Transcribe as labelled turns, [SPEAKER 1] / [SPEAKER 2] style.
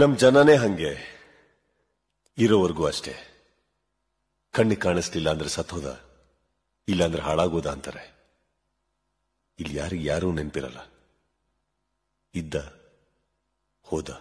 [SPEAKER 1] ನಮ್ ಜನನೇ ಹಂಗೆ ಇರೋವರೆಗೂ ಅಷ್ಟೇ ಕಣ್ಣಿಗೆ ಕಾಣಿಸ್ಲಿಲ್ಲ ಅಂದ್ರೆ ಸತ್ತೋದ ಇಲ್ಲಾಂದ್ರೆ ಹಾಳಾಗೋದ ಅಂತಾರೆ ಇಲ್ಲಿ ಯಾರಿಗೆ ಯಾರೂ ನೆನಪಿರಲ್ಲ ಇದ್ದ ಹೋದ